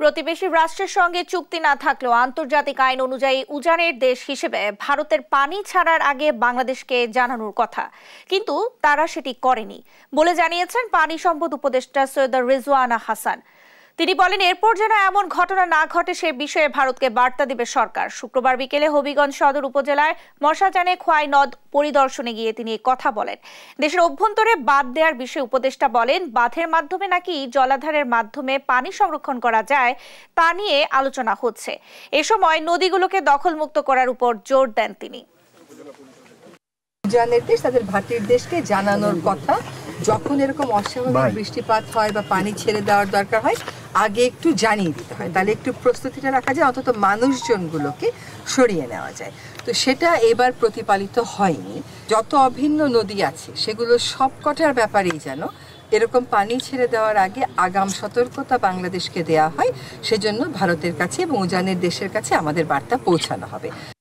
প্রতিবেশী রাষ্ট্রের সঙ্গে চুক্তি না থাকলেও আন্তর্জাতিক আইন অনুযায়ী উজানের দেশ হিসেবে ভারতের পানি ছাড়ার আগে বাংলাদেশকে জানানোর কথা কিন্তু তারা সেটি করেনি বলে জানিয়েছেন পানি সম্পদ উপদেষ্টা সৈয়দ রেজওয়ানা হাসান তিনি বলেন এরপর যেন এমন ঘটনা না ঘটে সে বিষয়ে ভারতকে বার্তা দেবে সরকার শুক্রবার বিকেলে হবিগঞ্জ সদর উপজেলায় মশাজানে খোয়াই নদ পরিদর্শনে গিয়ে তিনি কথা বলেন দেশের অভ্যন্তরে বাদ দেওয়ার বিষয়ে উপদেষ্টা বলেন বাঁধের মাধ্যমে নাকি জলাধারের মাধ্যমে পানি সংরক্ষণ করা যায় তা নিয়ে আলোচনা হচ্ছে এ সময় নদীগুলোকে দখলমুক্ত করার উপর জোর দেন তিনি জানের তাদের ভাটির দেশকে জানানোর কথা যখন এরকম অস্বাভাবিক বৃষ্টিপাত হয় বা পানি ছেড়ে দেওয়ার দরকার হয় আগে একটু জানিয়ে দিতে হয় তাহলে একটু প্রস্তুতিটা রাখা যায় অন্তত মানুষজনগুলোকে সরিয়ে নেওয়া যায় তো সেটা এবার প্রতিপালিত হয়নি যত অভিন্ন নদী আছে সেগুলো সবকটার ব্যাপারেই যেন এরকম পানি ছেড়ে দেওয়ার আগে আগাম সতর্কতা বাংলাদেশকে দেয়া হয় সেজন্য ভারতের কাছে এবং উজানের দেশের কাছে আমাদের বার্তা পৌঁছানো হবে